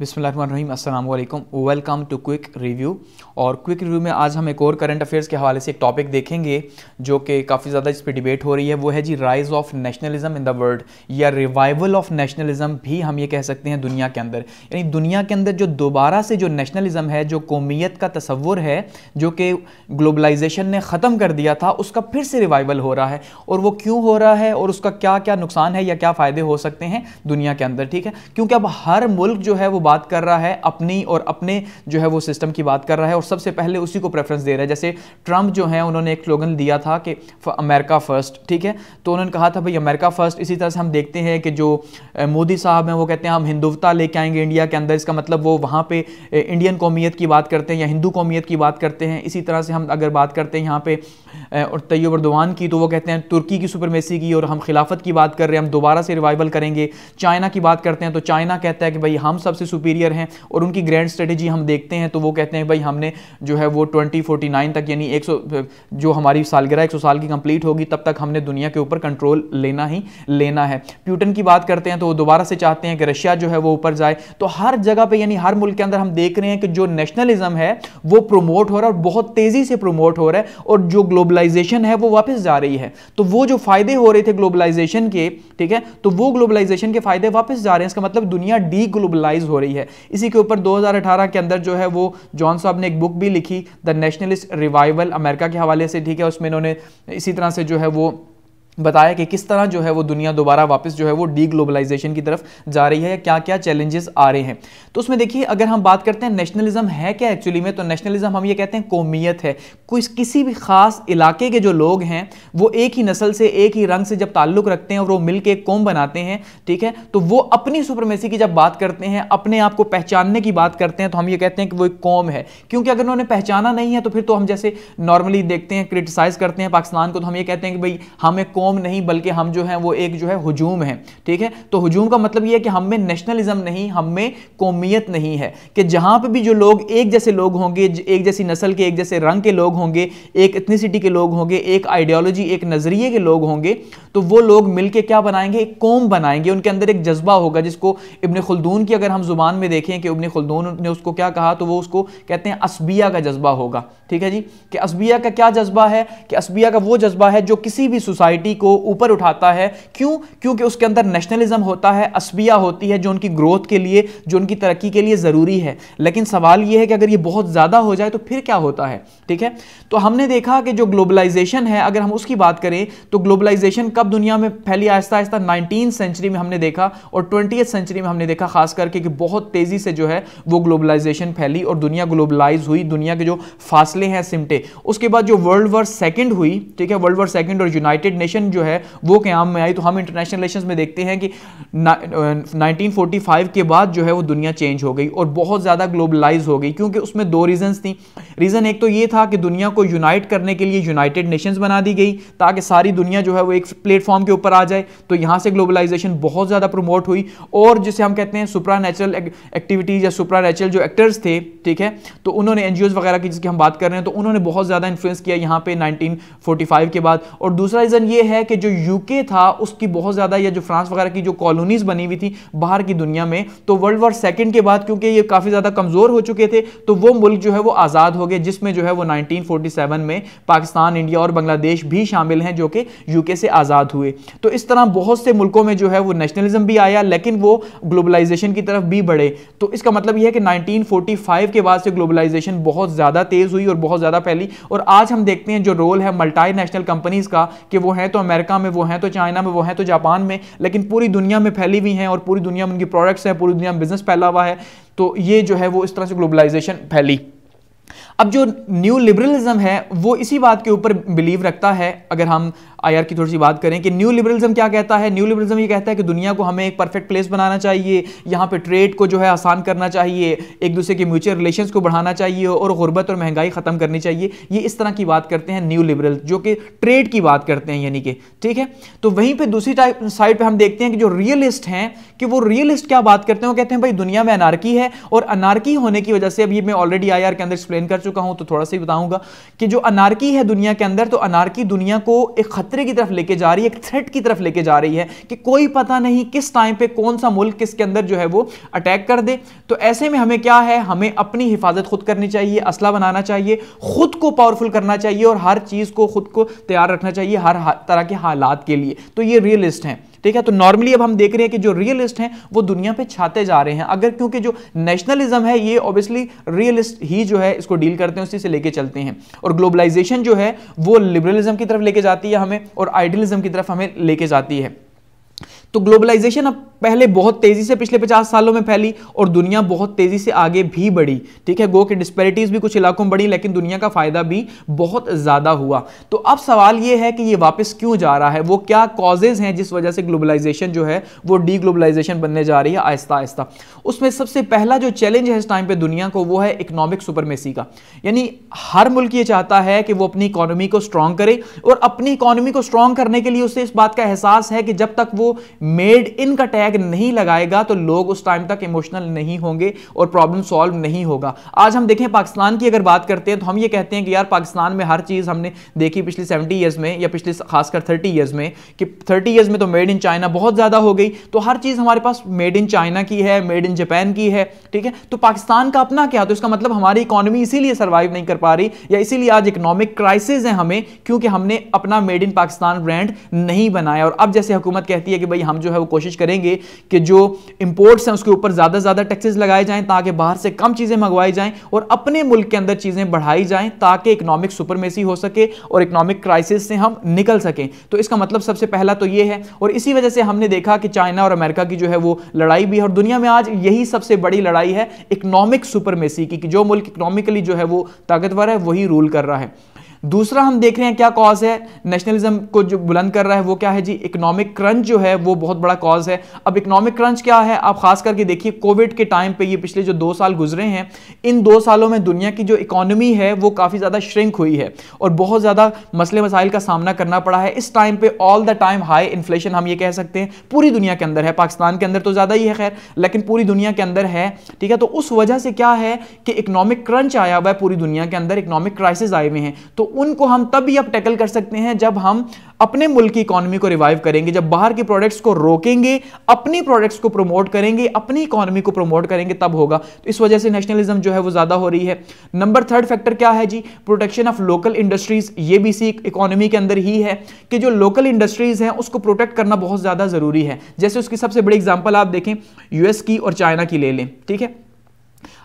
बिसमीम अल्लाम welcome to quick review और क्विक रिव्यू में आज हम एक और करंट अफेयर्स के हवाले से एक टॉपिक देखेंगे जो कि काफ़ी ज़्यादा इस पर डिबेट हो रही है वो है जी rise of nationalism in the world या रिवाइवल ऑफ नेशनलिज्म भी हम ये कह सकते हैं दुनिया के अंदर यानी दुनिया के अंदर जो दोबारा से जो नेशनलिज्म है जो कौमीत का तस्वुर है जो कि ग्लोबलाइजेशन ने ख़त्म कर दिया था उसका फिर से रिवाइवल हो रहा है और वो क्यों हो रहा है और उसका क्या क्या नुकसान है या क्या फ़ायदे हो सकते हैं दुनिया के अंदर ठीक है क्योंकि अब हर मुल्क जो है वो बात कर रहा है अपनी और अपने जो है वो सिस्टम की बात कर रहा है और सबसे पहले उसी को प्रेफरेंस दे रहा है जैसे ट्रंप जो है उन्होंने एक स्लोगन दिया था कि अमेरिका फर्स्ट ठीक है तो उन्होंने कहा था भाई अमेरिका फर्स्ट इसी तरह से हम देखते हैं कि जो मोदी साहब हैं वो कहते हैं हम हिंदुता लेके आएंगे इंडिया के अंदर इसका मतलब वो वहाँ पर इंडियन कौमियत की बात करते हैं या हिंदू कौमियत की बात करते हैं इसी तरह से हम अगर बात करते हैं यहाँ पे और तैयब अरदवान की तो वो कहते हैं तुर्की की सुपरमेसी की और हम खिलाफत की बात कर रहे हैं हम दोबारा से रिवाइवल करेंगे चाइना की बात करते हैं तो चाइना कहता है कि भाई हम सबसे सुपीरियर हैं और उनकी ग्रैंड स्ट्रेटेजी हम देखते हैं तो वो कहते हैं भाई हमने जो है वो ट्वेंटी तक यानी एक जो हमारी सालगिरह एक साल की कंप्लीट होगी तब तक हमने दुनिया के ऊपर कंट्रोल लेना ही लेना है प्यूटन की बात करते हैं तो वो दोबारा से चाहते हैं कि रशिया जो है वो ऊपर जाए तो हर जगह पर यानी हर मुल्क के अंदर हम देख रहे हैं कि जो नेशनलिज्म है वो प्रोमोट हो रहा है और बहुत तेज़ी से प्रोमोट हो रहा है और जो ग्लोबलाइजेशन है वो वापस जा रही है तो वो जो फायदे हो रहे थे ग्लोबलाइजेशन के ठीक है तो वो ग्लोबलाइजेशन के फायदे वापस जा रहे हैं इसका मतलब दुनिया डी हो रही रही है इसी के ऊपर 2018 के अंदर जो है वो जॉन साहब ने एक बुक भी लिखी द नेशनलिस्ट रिवाइवल अमेरिका के हवाले से ठीक है उसमें इन्होंने इसी तरह से जो है वो बताया कि किस तरह जो है वो दुनिया दोबारा वापस जो है वो डी ग्लोबलाइजेशन की तरफ जा रही है या क्या क्या चैलेंजेस आ रहे हैं तो उसमें देखिए अगर हम बात करते हैं नेशनलिज्म है क्या एक्चुअली में तो नेशनलिज्म हम ये कहते हैं कौमियत है कुछ किसी भी खास इलाके के जो लोग हैं वो एक ही नस्ल से एक ही रंग से जब ताल्लुक रखते हैं और वो मिल के कौम बनाते हैं ठीक है तो वो अपनी सुप्रमेसी की जब बात करते हैं अपने आप को पहचानने की बात करते हैं तो हम ये कहते हैं कि वो एक कौम है क्योंकि अगर उन्होंने पहचाना नहीं है तो फिर तो हम जैसे नॉर्मली देखते हैं क्रिटिसाइज करते हैं पाकिस्तान को तो हम ये कहते हैं कि भाई हम एक कौम नहीं बल्कि हम जो है वो एक जो है हजूम है ठीक है तो हजूम का मतलब ये है कि हम में नेशनलिज्म नहीं हम में कौमियत नहीं है कि जहां पर भी जो लोग एक जैसे लोग होंगे एक जैसी नस्ल के एक जैसे रंग के लोग होंगे एक इथनीसिटी के लोग होंगे एक आइडियोलॉजी एक नज़रिए के लोग होंगे तो वो लोग मिलकर क्या बनाएंगे एक कौम बनाएंगे उनके अंदर एक जज्बा होगा जिसको इबन खुलदून की अगर हम जुबान में देखें कि इबन खुलदून ने उसको क्या कहा तो वो उसको कहते हैं असबिया का जज्बा होगा ठीक है जी कि असबिया का क्या जज्बा है कि असबिया का वो जज्बा है जो किसी भी सोसाइटी को ऊपर उठाता है क्यों क्योंकि उसके अंदर नेशनलिज्म होता है असबिया होती है जो उनकी ग्रोथ के लिए जो उनकी तरक्की के लिए ज़रूरी है लेकिन सवाल ये है कि अगर ये बहुत ज़्यादा हो जाए तो फिर क्या होता है ठीक है तो हमने देखा कि जो ग्लोबलाइजेशन है अगर हम उसकी बात करें तो ग्लोबलाइजेशन कब दुनिया में फैली आहिस्ता आहिस्ता नाइनटीन सेंचुरी में हमने देखा और ट्वेंटी सेंचुरी में हमने देखा खास करके कि बहुत तेज़ी से जो है वो ग्लोबलाइजेशन फैली और दुनिया ग्लोबलाइज हुई दुनिया के जो फास्ट फासले हैं सिमटे उसके बाद जो वर्ल्ड वॉर सेकेंड हुई ठीक है वर्ल्ड वॉर सेकेंड और यूनाइटेड नेशन जो है वो क्याम में आई तो हम इंटरनेशनल रिलेशन में देखते हैं कि नाइनटीन के बाद जो है वो दुनिया चेंज हो गई और बहुत ज़्यादा ग्लोबलाइज हो गई क्योंकि उसमें दो रीजंस थी रीज़न एक तो ये था कि दुनिया को यूनाइट करने के लिए यूनाइटेड नेशंस बना दी गई ताकि सारी दुनिया जो है वो एक प्लेटफॉर्म के ऊपर आ जाए तो यहाँ से ग्लोबलाइजेशन बहुत ज़्यादा प्रमोट हुई और जिसे हम कहते हैं सुपरा नेचुरल एक्टिविटीज़ या सुपरा नेचुरल जो एक्टर्स थे ठीक है तो उन्होंने एनजीओज़ वगैरह की जिसकी हम बात कर रहे हैं तो उन्होंने बहुत ज़्यादा इन्फ्लुएंस किया यहाँ पे 1945 के बाद और दूसरा रीज़न ये है कि जो यूके था उसकी बहुत ज़्यादा या जो फ्रांस वगैरह की जो कॉलोनीज बनी हुई थी बाहर की दुनिया में तो वर्ल्ड वॉर सेकेंड के बाद क्योंकि ये काफ़ी ज़्यादा कमज़ोर हो चुके थे तो वो मुल्क जो है वो आज़ाद हो गए जिसमें जो है वो नाइनटीन में पाकिस्तान इंडिया और बांग्लादेश भी शामिल हैं जो कि यूके से आज़ाद हुए तो इस तरह बहुत से मुल्कों में जो है वो नेशनलिज्म भी आया लेकिन वो ग्लोबलाइजेशन की तरफ भी बढ़े तो इसका मतलब यह है कि 1945 के बाद से ग्लोबलाइजेशन बहुत ज़्यादा तेज़ हुई और और बहुत ज़्यादा फैली और आज हम देखते हैं जो रोल है मल्टाई नेशनल कंपनीज़ का कि वो हैं तो अमेरिका में वो हैं तो चाइना में वो हैं तो जापान में लेकिन पूरी दुनिया में फैली हुई हैं और पूरी दुनिया में उनकी प्रोडक्ट्स हैं पूरी दुनिया में बिजनेस फैला हुआ है तो ये जो है वो इस तरह से ग्लोबलाइजेशन फैली अब जो न्यू लिबरलिज्म है वो इसी बात के ऊपर बिलीव रखता है अगर हम आईआर की थोड़ी सी बात करें कि न्यू लिबरलिज्म क्या कहता है न्यू लिबरलिज्म ये कहता है कि दुनिया को हमें एक परफेक्ट प्लेस बनाना चाहिए यहाँ पे ट्रेड को जो है आसान करना चाहिए एक दूसरे के म्यूचुअल रिलेशंस को बढ़ाना चाहिए और गुर्बत और महंगाई ख़त्म करनी चाहिए ये इस तरह की बात करते हैं न्यू लिबरल जो कि ट्रेड की बात करते हैं यानी कि ठीक है तो वहीं पर दूसरी टाइप साइड पर हम देखते हैं कि जो रियलिस्ट हैं कि वो रियलिस्ट क्या बात करते हैं वो कहते हैं भाई दुनिया में अनारकी है और अनारकी होने की वजह से अभी मैं ऑलरेडी आई के अंदर एक्सप्लेन कर चुका हूं तो थोड़ा सा ही बताऊंगा कि जो अनारकी है दुनिया के अंदर तो अनारकी दुनिया को एक खतरे की तरफ लेके जा रही है एक थ्रेट की तरफ लेके जा रही है कि कोई पता नहीं किस टाइम पे कौन सा मुल्क किसके अंदर जो है वो अटैक कर दे तो ऐसे में हमें क्या है हमें अपनी हिफाजत खुद करनी चाहिए असला बनाना चाहिए खुद को पावरफुल करना चाहिए और हर चीज़ को खुद को तैयार रखना चाहिए हर तरह के हालात के लिए तो ये रियलिस्ट हैं ठीक है तो नॉर्मली अब हम देख रहे हैं कि जो रियलिस्ट हैं वो दुनिया पे छाते जा रहे हैं अगर क्योंकि जो नेशनलिज्म है ये ऑब्वियसली रियलिस्ट ही जो है इसको डील करते हैं उसी से लेके चलते हैं और ग्लोबलाइजेशन जो है वो लिबरलिज्म की तरफ लेके जाती है हमें और आइडियलिज्म की तरफ हमें लेके जाती है तो ग्लोबलाइजेशन अब पहले बहुत तेजी से पिछले 50 सालों में फैली और दुनिया बहुत तेजी से आगे भी बढ़ी ठीक है गो की डिस्पेरिटीज भी कुछ इलाकों में बढ़ी लेकिन दुनिया का फायदा भी बहुत ज्यादा हुआ तो अब सवाल यह है कि ये वापस क्यों जा रहा है वो क्या कॉजेज हैं जिस वजह से ग्लोबलाइजेशन जो है वो डी ग्लोबलाइजेशन बनने जा रही है आहिस्ता आहिस्ता उसमें सबसे पहला जो चैलेंज है इस टाइम पर दुनिया को वो है इकोनॉमिक सुपरमेसी का यानी हर मुल्क ये चाहता है कि वो अपनी इकोनॉमी को स्ट्रांग करे और अपनी इकोनॉमी को स्ट्रांग करने के लिए उसे इस बात का एहसास है कि जब तक वो मेड इन का टैग नहीं लगाएगा तो लोग उस टाइम तक इमोशनल नहीं होंगे और प्रॉब्लम सॉल्व नहीं होगा आज हम देखें पाकिस्तान की अगर बात करते हैं तो हम ये कहते हैं कि यार पाकिस्तान में हर चीज़ हमने देखी पिछले सेवेंटी ईयर्स में या पिछले खासकर थर्टी ईयर्स में कि थर्टी ईयर्स में तो मेड इन चाइना बहुत ज़्यादा हो गई तो हर चीज़ हमारे पास मेड इन चाइना की है मेड इन जापान की है ठीक है तो पाकिस्तान का अपना क्या तो इसका मतलब हमारी इकोनॉमी इसीलिए सर्वाइव नहीं कर पा रही या इसीलिए आज इकोनॉमिक क्राइसिस है हमें क्योंकि हमने अपना मेड इन पाकिस्तान ब्रांड नहीं बनाया और अब जैसे हुकूमत कहती है कि भाई हम जो है वो कोशिश करेंगे कि जो इंपोर्ट्स हैं उसके ऊपर ज़्यादा से ज़्यादा टैक्सेस लगाए जाएँ ताकि बाहर से कम चीज़ें मंगवाई जाएँ और अपने मुल्क के अंदर चीज़ें बढ़ाई जाएँ ताकि इकनॉमिक सुपरमेसी हो सके और इकनॉमिक क्राइसिस से हम निकल सकें तो इसका मतलब सबसे पहला तो ये है और इसी वजह से हमने देखा कि चाइना और अमेरिका की जो है वो लड़ाई भी है और दुनिया में आज यही सबसे बड़ी लड़ाई है इकनॉमिक सुपरमेसी की कि जो मुल्क इकनॉमिकली जो है वो ताकतवर है वही रूल कर रहा है दूसरा हम देख रहे हैं क्या कॉज है नेशनलिज्म को जो बुलंद कर रहा है वो क्या है जी इकोनॉमिक क्रंच जो है वो बहुत बड़ा कॉज है अब इकोनॉमिक क्रंच क्या है आप खास करके देखिए कोविड के टाइम पे ये पिछले जो दो साल गुजरे हैं इन दो सालों में दुनिया की जो इकोनॉमी है वो काफ़ी ज़्यादा श्रिंक हुई है और बहुत ज़्यादा मसले मसाइल का सामना करना पड़ा है इस टाइम पे all the time high inflation हम ये कह सकते हैं पूरी दुनिया के अंदर है पाकिस्तान के अंदर तो ज़्यादा ही है खैर लेकिन पूरी दुनिया के अंदर है ठीक है तो उस वजह से क्या है कि इकोनॉमिक क्रंच आया हुआ है पूरी दुनिया के अंदर इकोनॉमिक क्राइसिस आए हुए हैं तो उनको हम तब भी अब टैकल कर सकते हैं जब हम अपने मुल्क की इकोनॉमी को रिवाइव करेंगे जब बाहर के प्रोडक्ट्स को रोकेंगे अपने प्रोडक्ट्स को प्रमोट करेंगे अपनी इकोनॉमी को प्रमोट करेंगे तब होगा तो इस वजह से नेशनलिज्म जो है वो ज़्यादा हो रही है नंबर थर्ड फैक्टर क्या है जी प्रोटेक्शन ऑफ लोकल इंडस्ट्रीज ये भी इसी इकोनॉमी के अंदर ही है कि जो लोकल इंडस्ट्रीज हैं उसको प्रोटेक्ट करना बहुत ज़्यादा ज़रूरी है जैसे उसकी सबसे बड़ी एग्जाम्पल आप देखें यूएस की और चाइना की ले लें ठीक है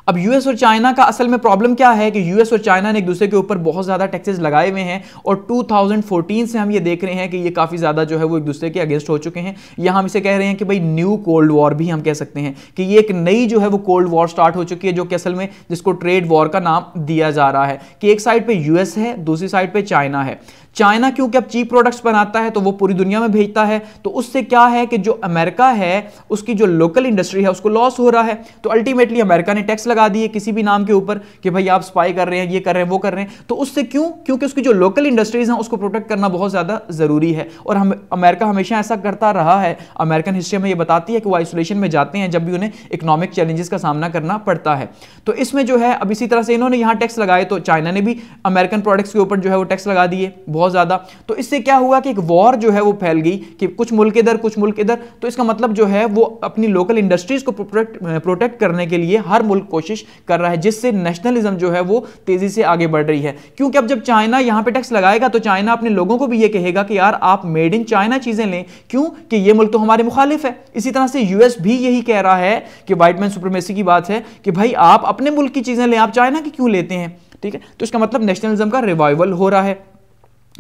अब यूएस और चाइना का असल में प्रॉब्लम क्या है कि यूएस और चाइना ने एक दूसरे के ऊपर बहुत ज़्यादा टैक्सेस लगाए हुए हैं और 2014 से हम ये देख रहे हैं कि ये काफ़ी ज़्यादा जो है वो एक दूसरे के अगेंस्ट हो चुके हैं या हम इसे कह रहे हैं कि भाई न्यू कोल्ड वॉर भी हम कह सकते हैं कि ये एक नई जो है वो कोल्ड वॉर स्टार्ट हो चुकी है जो कि असल में जिसको ट्रेड वॉर का नाम दिया जा रहा है कि एक साइड पर यूएस है दूसरी साइड पर चाइना है चाइना क्योंकि अब चीप प्रोडक्ट्स बनाता है तो वो पूरी दुनिया में भेजता है तो उससे क्या है कि जो अमेरिका है उसकी जो लोकल इंडस्ट्री है उसको लॉस हो रहा है तो अल्टीमेटली अमेरिका ने टैक्स लगा दिए किसी भी नाम के ऊपर कि भाई आप स्पाई कर रहे हैं ये कर रहे हैं वो कर रहे हैं तो उससे क्यों क्योंकि उसकी जो लोकल इंडस्ट्रीज हैं उसको प्रोटेक्ट करना बहुत ज़्यादा ज़रूरी है और हम अमेरिका हमेशा ऐसा करता रहा है अमेरिकन हिस्ट्री में ये बताती है कि वो आइसोलेशन में जाते हैं जब भी उन्हें इकोनॉमिक चैलेंजेस का सामना करना पड़ता है तो इसमें जो है अब इसी तरह से इन्होंने यहाँ टैक्स लगाए तो चाइना ने भी अमेरिकन प्रोडक्ट्स के ऊपर जो है वो टैक्स लगा दिए बहुत ज़्यादा तो इससे क्या हुआ कि एक वॉर जो है वो फैल गई कि कुछ मुल्क इधर कुछ मुल्क इधर तो इसका मतलब जो है वो अपनी लोकल इंडस्ट्रीज़ को प्रोटेक्ट प्रोटेक्ट करने के लिए हर मुल्क कोशिश कर रहा है जिससे नेशनलिज्म जो है वो तेज़ी से आगे बढ़ रही है क्योंकि अब जब चाइना यहां पर टैक्स लगाएगा तो चाइना अपने लोगों को भी ये कहेगा कि यार आप मेड इन चाइना चीज़ें लें क्यों कि ये मुल्क तो हमारे मुखालिफ है इसी तरह से यूएस भी यही कह रहा है कि वाइट मैन सुप्रमेसी की बात है कि भाई आप अपने मुल्क की चीज़ें लें आप चाइना की क्यों लेते हैं ठीक है तो इसका मतलब नेशनलिज्म का रिवाइवल हो रहा है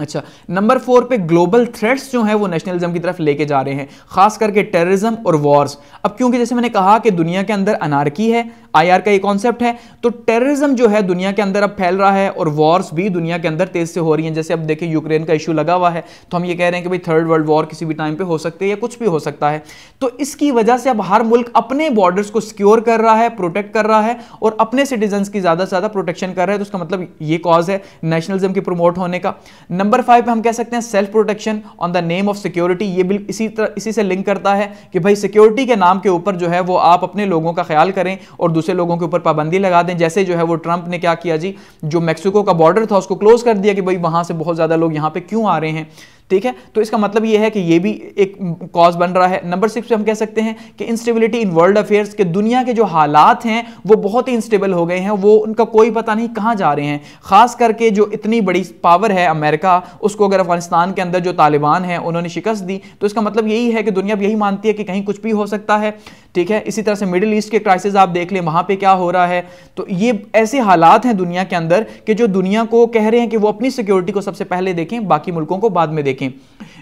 अच्छा नंबर फोर पे ग्लोबल थ्रेट्स जो है वो नेशनलिज्म की तरफ लेके जा रहे हैं खास करके टेररिज्म और वॉर्स अब क्योंकि जैसे मैंने कहा कि दुनिया के अंदर अनारकी है आईआर का ये कॉन्सेप्ट है तो टेररिज्म जो है दुनिया के अंदर अब फैल रहा है और वॉर्स भी दुनिया के अंदर तेज से हो रही हैं जैसे अब देखिए यूक्रेन का इशू लगा हुआ है तो हम ये कह रहे हैं कि भाई थर्ड वर्ल्ड वॉर किसी भी टाइम पे हो सकती है या कुछ भी हो सकता है तो इसकी वजह से अब हर मुल्क अपने बॉर्डर्स को सिक्योर कर रहा है प्रोटेक्ट कर रहा है और अपने सिटीजन की ज़्यादा से ज़्यादा प्रोटेक्शन कर रहा है तो उसका मतलब ये कॉज है नेशनलिज्म के प्रमोट होने का नंबर फाइव पे हम कह सकते हैं self protection on the name of security ये बिल इसी तरह इसी से लिंक करता है कि भाई सिक्योरिटी के नाम के ऊपर जो है वो आप अपने लोगों का ख्याल करें और दूसरे लोगों के ऊपर पाबंदी लगा दें जैसे जो है वो ट्रंप ने क्या किया जी जो मैक्सिको का बॉर्डर था उसको क्लोज कर दिया कि भाई वहां से बहुत ज़्यादा लोग यहाँ पर क्यों आ रहे हैं ठीक है तो इसका मतलब ये है कि ये भी एक कॉज बन रहा है नंबर सिक्स पे हम कह सकते हैं कि इंस्टेबिलिटी इन वर्ल्ड अफेयर्स के दुनिया के जो हालात हैं वो बहुत ही इंस्टेबल हो गए हैं वो उनका कोई पता नहीं कहाँ जा रहे हैं खास करके जो इतनी बड़ी पावर है अमेरिका उसको अगर अफगानिस्तान के अंदर जो तालिबान है उन्होंने शिकस्त दी तो इसका मतलब यही है कि दुनिया यही मानती है कि कहीं कुछ भी हो सकता है ठीक है इसी तरह से मिडिल ईस्ट के क्राइसिस आप देख लें वहां पे क्या हो रहा है तो ये ऐसे हालात हैं दुनिया के अंदर कि जो दुनिया को कह रहे हैं कि वो अपनी सिक्योरिटी को सबसे पहले देखें बाकी मुल्कों को बाद में देखें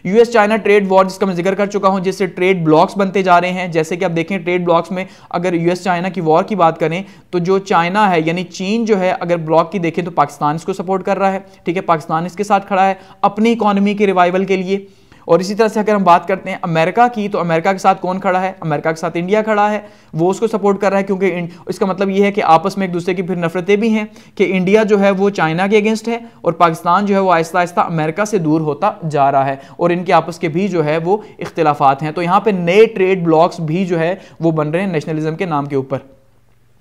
यूएस चाइना ट्रेड वॉर जिसका मैं जिक्र कर चुका हूं जिससे ट्रेड ब्लॉक्स बनते जा रहे हैं जैसे कि आप देखें ट्रेड ब्लॉक्स में अगर यूएस चाइना की वॉर की बात करें तो जो चाइना है यानी चीन जो है अगर ब्लॉक की देखें तो पाकिस्तान इसको सपोर्ट कर रहा है ठीक है पाकिस्तान इसके साथ खड़ा है अपनी इकॉनमी के रिवाइवल के लिए और इसी तरह से अगर हम बात करते हैं अमेरिका की तो अमेरिका के साथ कौन खड़ा है अमेरिका के साथ इंडिया खड़ा है वो उसको सपोर्ट कर रहा है क्योंकि इसका मतलब ये है कि आपस में एक दूसरे की फिर नफरतें भी हैं कि इंडिया जो है वो चाइना के अगेंस्ट है और पाकिस्तान जो है वो आहिस्ता आहिस्ता अमेरिका से दूर होता जा रहा है और इनके आपस के भी जो है वो इख्तलाफात हैं तो यहाँ पर नए ट्रेड ब्लॉक्स भी जो है वो बन रहे हैं नेशनलिज्म के नाम के ऊपर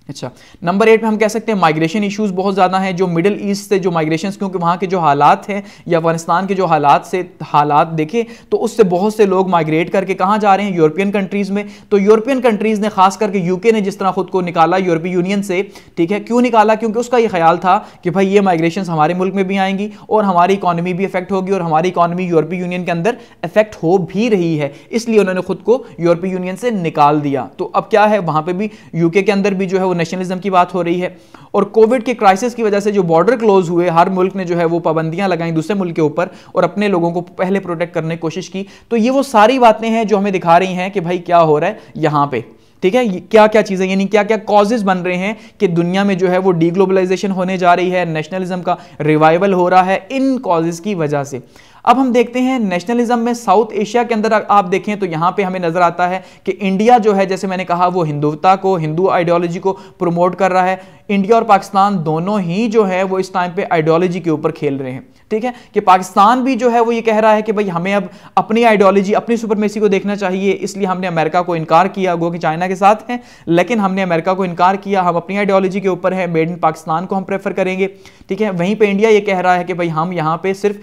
अच्छा नंबर एट में हम कह सकते हैं माइग्रेशन इश्यूज बहुत ज़्यादा हैं जो मिडिल ईस्ट से जो माइग्रेशन क्योंकि वहाँ के जो हालात हैं या अफगानिस्तान के जो हालात से हालात देखें तो उससे बहुत से लोग माइग्रेट करके कहाँ जा रहे हैं यूरोपियन कंट्रीज़ में तो यूरोपियन कंट्रीज़ ने खास करके यूके ने जिस तरह खुद को निकाला यूरोपीय यूनियन से ठीक है क्यों निकाला क्योंकि उसका ये ख्याल था कि भाई ये माइग्रेशन हमारे मुल्क में भी आएंगी और हमारी इकानमी भी इफेक्ट होगी और हमारी इकानमी यूरोपीय यूनियन के अंदर अफेक्ट हो भी रही है इसलिए उन्होंने खुद को यूरोपीय यूनियन से निकाल दिया तो अब क्या है वहाँ पर भी यूके के अंदर भी जो है नेशनलिज्म की बात हो रही है और कोविड के क्राइसिस की वजह से जो बॉर्डर क्लोज हुए हर मुल्क ने जो है वो पाबंदियां लगाई दूसरे मुल्क के ऊपर और अपने लोगों को पहले प्रोटेक्ट करने की कोशिश की तो ये वो सारी बातें हैं जो हमें दिखा रही हैं कि भाई क्या हो रहा है यहाँ पे ठीक है क्या क्या चीज़ें यानी क्या क्या कॉजेज बन रहे हैं कि दुनिया में जो है वो डीग्लोबलाइजेशन होने जा रही है नेशनलिज्म का रिवाइवल हो रहा है इन कॉजेज की वजह से अब हम देखते हैं नेशनलिज्म में साउथ एशिया के अंदर आप देखें तो यहां पे हमें नजर आता है कि इंडिया जो है जैसे मैंने कहा वो हिंदुता को हिंदू आइडियोलॉजी को प्रमोट कर रहा है इंडिया और पाकिस्तान दोनों ही जो है वो इस टाइम पे आइडियोलॉजी के ऊपर खेल रहे हैं ठीक है कि पाकिस्तान भी जो है वो ये कह रहा है कि भाई हमें अब अपनी आइडियोलॉजी अपनी सुपरमेसी को देखना चाहिए इसलिए हमने अमेरिका को इनकार किया गो कि चाइना के साथ हैं लेकिन हमने अमेरिका को इनकार किया हम अपनी आइडियोलॉजी के ऊपर है मेड इन पाकिस्तान को हम प्रेफर करेंगे ठीक है वहीं पर इंडिया ये कह रहा है कि भाई हम यहाँ पर सिर्फ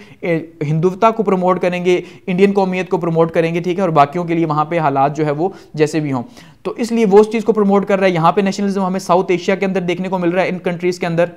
हिंदुत्व को प्रमोट करेंगे इंडियन कौमियत को प्रमोट करेंगे ठीक है और बाकियों के लिए वहाँ पर हालात जो है वो जैसे भी हों तो इसलिए वो उस चीज़ को प्रमोट कर रहा है यहां पे नेशनलिज्म हमें साउथ एशिया के अंदर देखने को मिल रहा है इन कंट्रीज़ के अंदर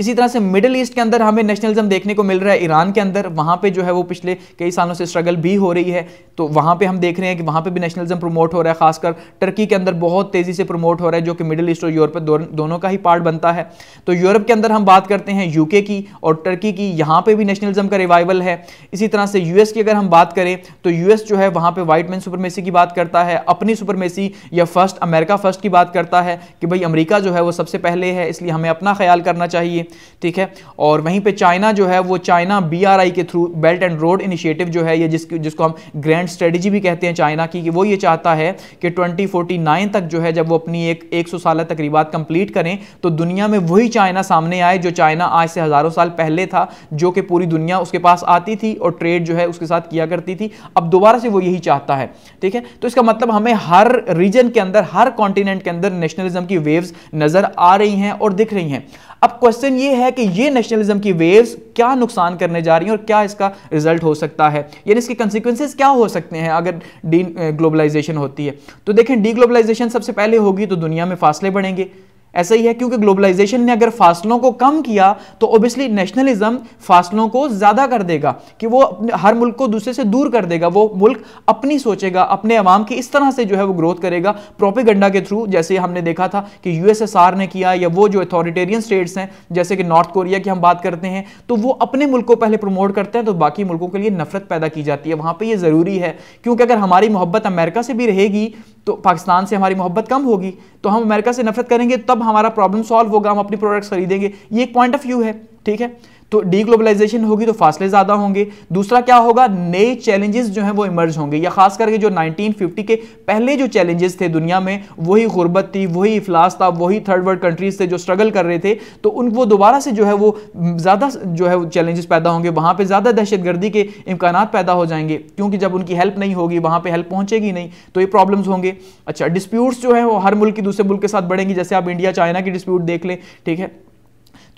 इसी तरह से मिडिल ईस्ट के अंदर हमें नेशनलिज्म देखने को मिल रहा है ईरान के अंदर वहाँ पे जो है वो पिछले कई सालों से स्ट्रगल भी हो रही है तो वहाँ पे हम देख रहे हैं कि वहाँ पे भी नेशनलिज्म प्रमोट हो रहा है खासकर टर्की के अंदर बहुत तेज़ी से प्रमोट हो रहा है जो कि मिडिल ईस्ट और यूरोप दोनों का ही पार्ट बनता है तो यूरोप के अंदर हम बात करते हैं यूके की और टर्की की यहाँ पर भी नेशनलिज्म का रिवाइवल है इसी तरह से यूएस की अगर हम बात करें तो यूएस जो है वहाँ पर वाइट मैन सुपरमेसी की बात करता है अपनी सुपरमेसी या फर्स्ट अमेरिका फर्स्ट की बात करता है कि भाई अमेरिका जो है वो सबसे पहले है इसलिए हमें अपना ख्याल करना चाहिए ठीक है और वहीं पे चाइना जो है वो चाइना बीआरआई के through belt and road initiative जो है ये जिस जिसको हम ग्रैंड स्ट्रेटजी भी कहते हैं चाइना की कि वो ये चाहता है कि 2049 तक जो है जब वो अपनी एक 100 साल तकरीबात कंप्लीट करें तो दुनिया में वही चाइना सामने आए जो चाइना आज से हज़ारों साल पहले था जो कि पूरी दुनिया उसके पास आती थी और ट्रेड जो है उसके साथ किया करती थी अब दोबारा से वो यही चाहता है ठीक है तो इसका मतलब हमें हर रीजन के अंदर हर कॉन्टिनेंट के अंदर नेशनलिज्म की वेव्स नज़र आ रही हैं और दिख रही हैं अब क्वेश्चन ये है कि ये नेशनलिज्म की वेव्स क्या नुकसान करने जा रही हैं और क्या इसका रिजल्ट हो सकता है यानी इसके कंसिक्वेंसेज क्या हो सकते हैं अगर डी ग्लोबलाइजेशन होती है तो देखें डी ग्लोबलाइजेशन सबसे पहले होगी तो दुनिया में फासले बढ़ेंगे ऐसा ही है क्योंकि ग्लोबलाइजेशन ने अगर फासलों को कम किया तो ओबियसली नेशनलिज्म फासलों को ज़्यादा कर देगा कि वो हर मुल्क को दूसरे से दूर कर देगा वो मुल्क अपनी सोचेगा अपने अवाम की इस तरह से जो है वो ग्रोथ करेगा प्रोपेगंडा के थ्रू जैसे हमने देखा था कि यूएसएसआर ने किया या वो जो अथॉरिटेरियन स्टेट्स हैं जैसे कि नॉर्थ कोरिया की हम बात करते हैं तो वो अपने मुल्क को पहले प्रमोट करते हैं तो बाकी मुल्कों के लिए नफरत पैदा की जाती है वहाँ पर यह ज़रूरी है क्योंकि अगर हमारी मोहब्बत अमेरिका से भी रहेगी तो पाकिस्तान से हमारी मोहब्बत कम होगी तो हम अमेरिका से नफरत करेंगे तब हमारा प्रॉब्लम सॉल्व होगा हम अपनी प्रोडक्ट्स खरीदेंगे ये एक पॉइंट ऑफ व्यू है ठीक है तो डीग्लोबलाइजेशन होगी तो फासले ज़्यादा होंगे दूसरा क्या होगा नए चैलेंजेस जो हैं वो इमर्ज होंगे या खास करके जो 1950 के पहले जो चैलेंजेस थे दुनिया में वही गुर्बत थी वही इफलास था वही थर्ड वर्ल्ड कंट्रीज थे जो स्ट्रगल कर रहे थे तो उन वो दोबारा से जो है वो ज़्यादा जो है चैलेंजेस पैदा होंगे वहाँ पर ज़्यादा दहशतगर्दी के इम्कान पैदा हो जाएंगे क्योंकि जब उनकी हेल्प नहीं होगी वहाँ पर हेल्प पहुंचेगी नहीं तो ये प्रॉब्लम्स होंगे अच्छा डिस्प्यूट्स जो है वो हर मुल्क की दूसरे मुल्क के साथ बढ़ेंगी जैसे आप इंडिया चाइना की डिस्प्यूट देख लें ठीक है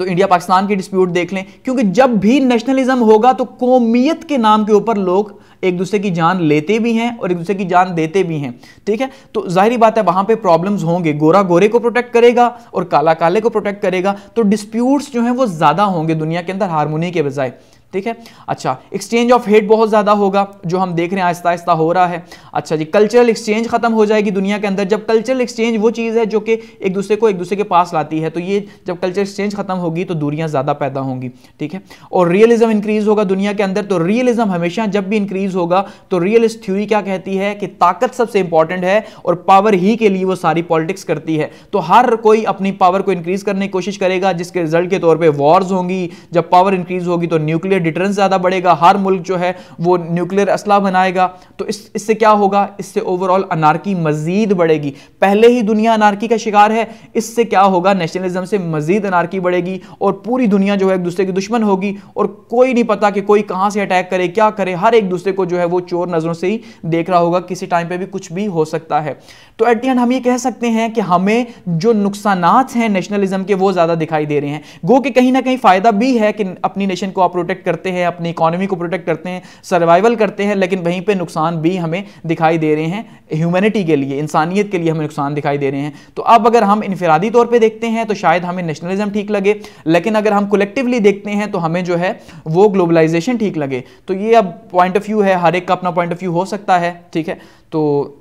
तो इंडिया पाकिस्तान की डिस्प्यूट देख लें क्योंकि जब भी नेशनलिज्म होगा तो कौमियत के नाम के ऊपर लोग एक दूसरे की जान लेते भी हैं और एक दूसरे की जान देते भी हैं ठीक है तो जाहिर बात है वहां पे प्रॉब्लम्स होंगे गोरा गोरे को प्रोटेक्ट करेगा और काला काले को प्रोटेक्ट करेगा तो डिस्प्यूट्स जो हैं वो ज़्यादा होंगे दुनिया के अंदर हारमोनी के बजाय ठीक है अच्छा एक्सचेंज ऑफ हेड बहुत ज़्यादा होगा जो हम देख रहे हैं आहिस्ता आहिस्ता हो रहा है अच्छा जी कल्चरल एक्सचेंज खत्म हो जाएगी दुनिया के अंदर जब कल्चरल एक्सचेंज वो चीज़ है जो कि एक दूसरे को एक दूसरे के पास लाती है तो ये जब कल्चर एक्सचेंज खत्म होगी तो दूरियां ज़्यादा पैदा होंगी ठीक है और रियलिज्म इंक्रीज होगा दुनिया के अंदर तो रियलिज्म हमेशा जब भी इंक्रीज होगा तो रियलिस्ट थ्यूरी क्या कहती है कि ताकत सबसे इंपॉर्टेंट है और पावर ही के लिए वो सारी पॉलिटिक्स करती है तो हर कोई अपनी पावर को इंक्रीज करने की कोशिश करेगा जिसके रिजल्ट के तौर पर वॉर्स होंगी जब पावर इंक्रीज होगी तो न्यूक्लियर डिटरेंस ज़्यादा बढ़ेगा हर मुल्क जो है वो न्यूक्लियर असला बनाएगा तो इस इससे क्या होगा इससे ओवरऑल अनारकी मजीद बढ़ेगी पहले ही दुनिया अनारकी का शिकार है इससे क्या होगा नेशनलिज्म से मजीद अनारकी बढ़ेगी और पूरी दुनिया जो है एक दूसरे की दुश्मन होगी और कोई नहीं पता कि कोई कहाँ से अटैक करे क्या करे हर एक दूसरे को जो है वो चोर नज़रों से ही देख रहा होगा किसी टाइम पर भी कुछ भी हो सकता है तो एट दी एंड हम ये कह सकते हैं कि हमें जो नुकसान हैं नेशनलिज्म के वो ज़्यादा दिखाई दे रहे हैं गो कि कहीं ना कहीं फ़ायदा भी है कि अपनी नेशन को आप प्रोटेक्ट करते हैं अपनी इकोनॉमी को प्रोटेक्ट करते हैं सर्वाइवल करते हैं लेकिन वहीं पर नुकसान भी हमें दिखाई दे रहे हैं ह्यूमैनिटी के लिए इंसानियत के लिए हमें नुकसान दिखाई दे रहे हैं तो अब अगर हम इनफरादी तौर पर देखते हैं तो शायद हमें नेशनलिज्म ठीक लगे लेकिन अगर हम कलेक्टिवली देखते हैं तो हमें जो है वो ग्लोबलाइजेशन ठीक लगे तो ये अब पॉइंट ऑफ व्यू है हर एक का अपना पॉइंट ऑफ व्यू हो सकता है ठीक है तो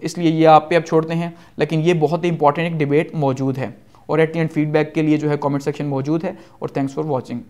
इसलिए ये आप पे अब छोड़ते हैं लेकिन ये बहुत ही इंपॉर्टेंट एक डिबेट मौजूद है और एट एंड फीडबैक के लिए जो है कमेंट सेक्शन मौजूद है और थैंक्स फॉर वॉचिंग